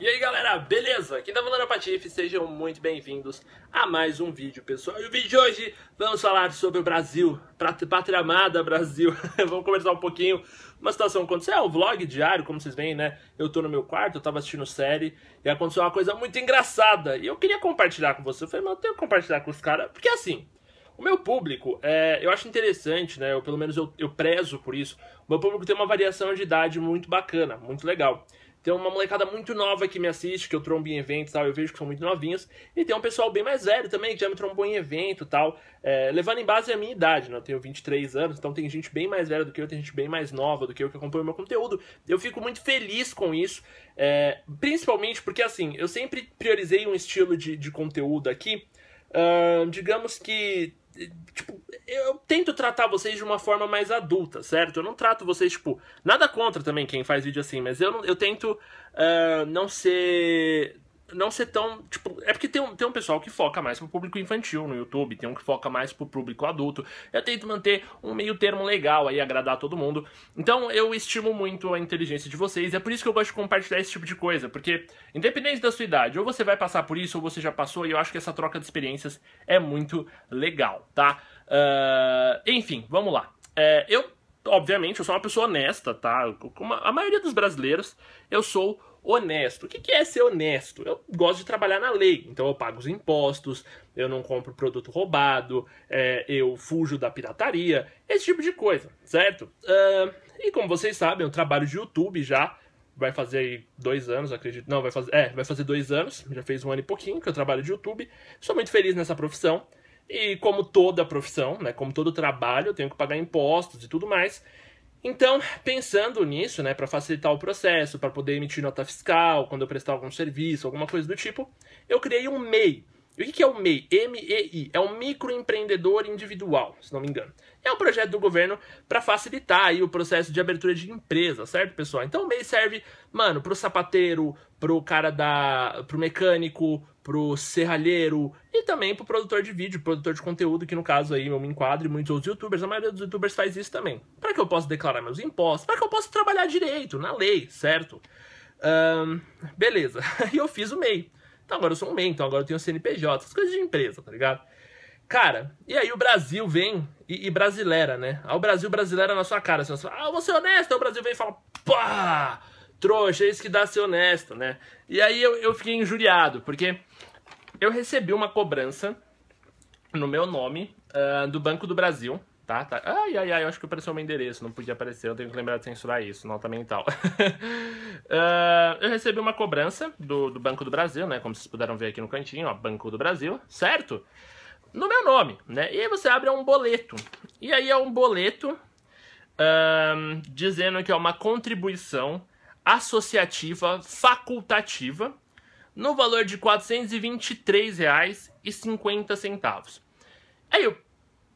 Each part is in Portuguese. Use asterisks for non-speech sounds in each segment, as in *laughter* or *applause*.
E aí galera, beleza? Aqui da a Patife, sejam muito bem-vindos a mais um vídeo, pessoal. E o vídeo de hoje vamos falar sobre o Brasil, pátria amada Brasil. *laughs* vamos conversar um pouquinho, uma situação aconteceu, é um vlog diário, como vocês veem, né? Eu tô no meu quarto, eu tava assistindo série e aconteceu uma coisa muito engraçada. E eu queria compartilhar com você, eu falei, mas eu tenho que compartilhar com os caras, porque assim, o meu público, é, eu acho interessante, né? Eu, pelo menos eu, eu prezo por isso. O meu público tem uma variação de idade muito bacana, muito legal. Tem uma molecada muito nova que me assiste, que eu trombo em eventos e tal, eu vejo que são muito novinhos. E tem um pessoal bem mais velho também, que já me trombou em evento e tal. É, levando em base a minha idade, né? Eu tenho 23 anos, então tem gente bem mais velha do que eu, tem gente bem mais nova do que eu que acompanha o meu conteúdo. Eu fico muito feliz com isso, é, principalmente porque, assim, eu sempre priorizei um estilo de, de conteúdo aqui, uh, digamos que Tipo, eu tento tratar vocês de uma forma mais adulta, certo? Eu não trato vocês, tipo, nada contra também quem faz vídeo assim, mas eu, eu tento uh, não ser não ser tão. Tipo, é porque tem um, tem um pessoal que foca mais pro público infantil no YouTube, tem um que foca mais pro público adulto. Eu tento manter um meio termo legal aí, agradar todo mundo. Então eu estimo muito a inteligência de vocês. É por isso que eu gosto de compartilhar esse tipo de coisa, porque independente da sua idade, ou você vai passar por isso, ou você já passou, e eu acho que essa troca de experiências é muito legal, tá? Uh, enfim, vamos lá. É, eu, obviamente, eu sou uma pessoa honesta, tá? Como a maioria dos brasileiros, eu sou honesto. O que é ser honesto? Eu gosto de trabalhar na lei, então eu pago os impostos, eu não compro produto roubado, é, eu fujo da pirataria, esse tipo de coisa, certo? Uh, e como vocês sabem, eu trabalho de YouTube já, vai fazer dois anos, acredito. Não, vai fazer. É, vai fazer dois anos, já fez um ano e pouquinho que eu trabalho de YouTube. Sou muito feliz nessa profissão. E como toda profissão, né? Como todo trabalho, eu tenho que pagar impostos e tudo mais. Então, pensando nisso, né, para facilitar o processo, para poder emitir nota fiscal, quando eu prestar algum serviço, alguma coisa do tipo, eu criei um MEI. E o que é o MEI? M-E-I. É um microempreendedor individual, se não me engano. É um projeto do governo para facilitar aí o processo de abertura de empresa, certo, pessoal? Então o MEI serve, mano, pro sapateiro, pro cara da. pro mecânico, pro serralheiro e também pro produtor de vídeo, produtor de conteúdo, que no caso aí eu me enquadro e muitos outros youtubers, a maioria dos youtubers faz isso também. Para que eu possa declarar meus impostos, para que eu possa trabalhar direito, na lei, certo? Um, beleza, e *laughs* eu fiz o MEI. Então agora eu sou um MEI, então agora eu tenho CNPJ, essas coisas de empresa, tá ligado? Cara, e aí o Brasil vem e, e brasileira, né? Ah, o Brasil brasileira na sua cara, assim, você fala, ah, eu vou ser honesto, aí o Brasil vem e fala, pá, trouxa, é isso que dá ser honesto, né? E aí eu, eu fiquei injuriado, porque eu recebi uma cobrança no meu nome uh, do Banco do Brasil. Tá, tá. Ai, ai, ai, eu acho que apareceu meu endereço, não podia aparecer, eu tenho que lembrar de censurar isso, nota mental. uh, *laughs* eu recebi uma cobrança do, do, Banco do Brasil, né? Como vocês puderam ver aqui no cantinho, ó, Banco do Brasil, certo? No meu nome, né? E aí você abre um boleto. E aí é um boleto uh, dizendo que é uma contribuição associativa facultativa no valor de R$ 423,50. Aí eu,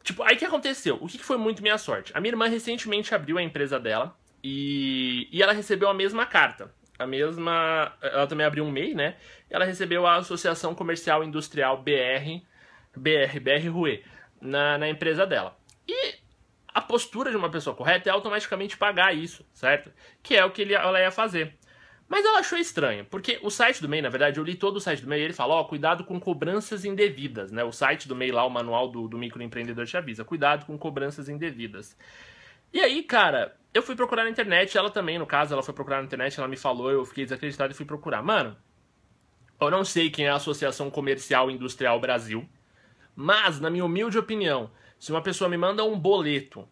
tipo, aí que aconteceu? O que foi muito minha sorte? A minha irmã recentemente abriu a empresa dela e, e ela recebeu a mesma carta. A mesma. Ela também abriu um MEI, né? Ela recebeu a Associação Comercial Industrial BR, BR, BR Rue, na, na empresa dela. E a postura de uma pessoa correta é automaticamente pagar isso, certo? Que é o que ele, ela ia fazer. Mas ela achou estranho, porque o site do MEI, na verdade, eu li todo o site do MEI, ele fala, ó, oh, cuidado com cobranças indevidas, né? O site do MEI lá, o manual do, do microempreendedor te avisa, cuidado com cobranças indevidas. E aí, cara, eu fui procurar na internet, ela também, no caso, ela foi procurar na internet, ela me falou, eu fiquei desacreditado e fui procurar. Mano, eu não sei quem é a Associação Comercial Industrial Brasil, mas, na minha humilde opinião, se uma pessoa me manda um boleto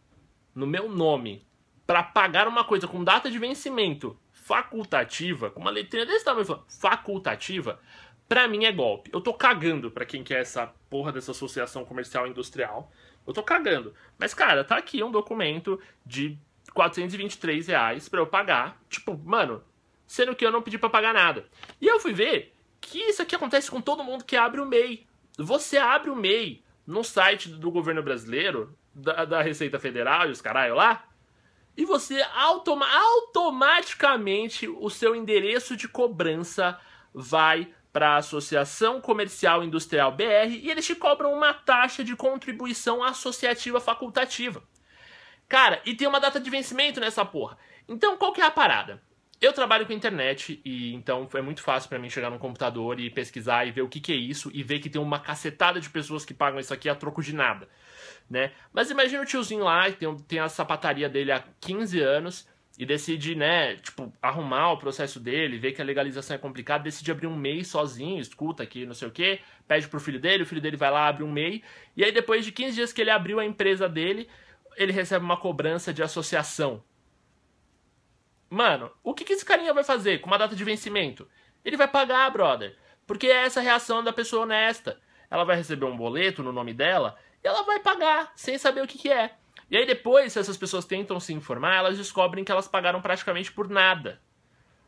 no meu nome para pagar uma coisa com data de vencimento facultativa, com uma letrinha desse tamanho falando facultativa, pra mim é golpe. Eu tô cagando pra quem quer essa porra dessa associação comercial industrial. Eu tô cagando. Mas, cara, tá aqui um documento de 423 reais pra eu pagar. Tipo, mano, sendo que eu não pedi pra pagar nada. E eu fui ver que isso aqui acontece com todo mundo que abre o MEI. Você abre o MEI no site do governo brasileiro, da, da Receita Federal e os caralho lá, e você automa automaticamente o seu endereço de cobrança vai para a Associação Comercial Industrial BR e eles te cobram uma taxa de contribuição associativa facultativa. Cara, e tem uma data de vencimento nessa porra. Então qual que é a parada? Eu trabalho com internet e então é muito fácil para mim chegar num computador e pesquisar e ver o que, que é isso e ver que tem uma cacetada de pessoas que pagam isso aqui a troco de nada, né? Mas imagina o tiozinho lá que tem, tem a sapataria dele há 15 anos e decide, né, tipo, arrumar o processo dele, ver que a legalização é complicada, decide abrir um MEI sozinho, escuta aqui, não sei o quê, pede pro filho dele, o filho dele vai lá, abre um MEI e aí depois de 15 dias que ele abriu a empresa dele, ele recebe uma cobrança de associação, Mano, o que, que esse carinha vai fazer com uma data de vencimento? Ele vai pagar, brother. Porque é essa a reação da pessoa honesta. Ela vai receber um boleto no nome dela e ela vai pagar, sem saber o que, que é. E aí depois, se essas pessoas tentam se informar, elas descobrem que elas pagaram praticamente por nada.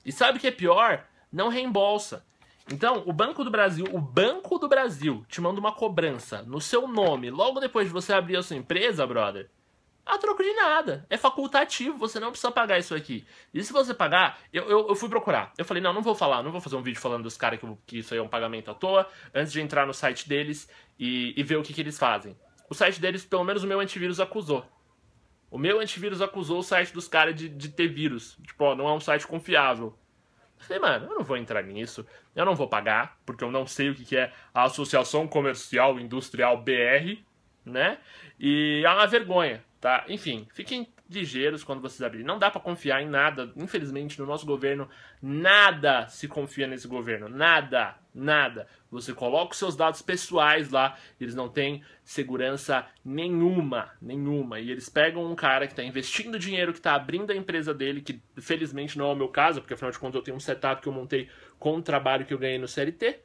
E sabe o que é pior? Não reembolsa. Então, o Banco do Brasil, o Banco do Brasil te manda uma cobrança no seu nome logo depois de você abrir a sua empresa, brother a troco de nada. É facultativo, você não precisa pagar isso aqui. E se você pagar, eu, eu, eu fui procurar. Eu falei, não, não vou falar, não vou fazer um vídeo falando dos caras que, que, isso aí é um pagamento à toa, antes de entrar no site deles e, e ver o que, que eles fazem. O site deles, pelo menos o meu antivírus acusou. O meu antivírus acusou o site dos caras de, de ter vírus. Tipo, ó, não é um site confiável. Eu falei, mano, eu não vou entrar nisso, eu não vou pagar, porque eu não sei o que, que é a Associação Comercial Industrial BR, né? E é uma vergonha tá? Enfim, fiquem ligeiros quando vocês abrirem. Não dá para confiar em nada. Infelizmente, no nosso governo, nada se confia nesse governo. Nada, nada. Você coloca os seus dados pessoais lá, eles não têm segurança nenhuma, nenhuma. E eles pegam um cara que está investindo dinheiro, que está abrindo a empresa dele, que felizmente não é o meu caso, porque afinal de contas eu tenho um setup que eu montei com o trabalho que eu ganhei no CLT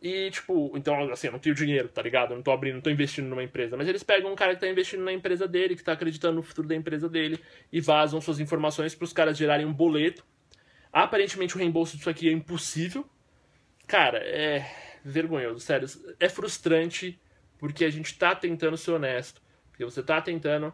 e, tipo, então, assim, eu não tenho dinheiro, tá ligado? Eu não tô abrindo, não tô investindo numa empresa. Mas eles pegam um cara que tá investindo na empresa dele, que tá acreditando no futuro da empresa dele, e vazam suas informações para os caras gerarem um boleto. Aparentemente o reembolso disso aqui é impossível. Cara, é vergonhoso, sério. É frustrante, porque a gente tá tentando ser honesto. Porque você tá tentando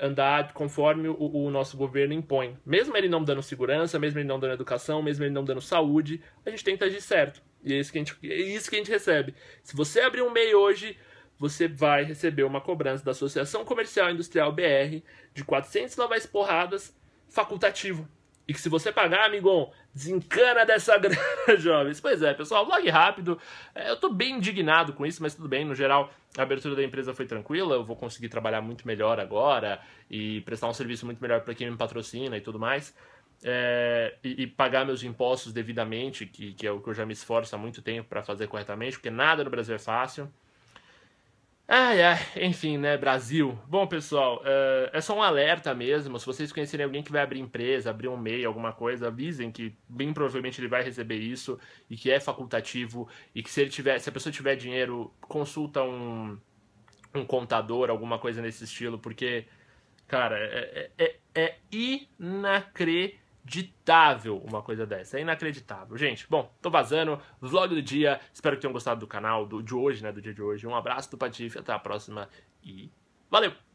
andar conforme o, o, nosso governo impõe. Mesmo ele não dando segurança, mesmo ele não dando educação, mesmo ele não dando saúde, a gente tenta agir certo. E é isso que a gente, é isso que a gente recebe. Se você abrir um MEI hoje, você vai receber uma cobrança da Associação Comercial e Industrial BR de 400 lavais porradas facultativo. E que se você pagar, amigão, desencana dessa *laughs* grana, jovens. Pois é, pessoal, vlog rápido. É, eu tô bem indignado com isso, mas tudo bem. No geral, a abertura da empresa foi tranquila. Eu vou conseguir trabalhar muito melhor agora e prestar um serviço muito melhor para quem me patrocina e tudo mais. É, e, e, pagar meus impostos devidamente, que, que é o que eu já me esforço há muito tempo para fazer corretamente, porque nada no Brasil é fácil. Ai, ai, enfim, né, Brasil. Bom, pessoal, uh, é só um alerta mesmo. Se vocês conhecerem alguém que vai abrir empresa, abrir um MEI, alguma coisa, avisem que bem provavelmente ele vai receber isso e que é facultativo e que se ele tiver, se a pessoa tiver dinheiro, consulta um, um contador, alguma coisa nesse estilo, porque, cara, é, é, é inacreditável é inacreditável uma coisa dessa. É inacreditável. Gente, bom, tô vazando. Vlog do dia. Espero que tenham gostado do canal, do, de hoje, né? Do dia de hoje. Um abraço do Patife. Até a próxima e valeu!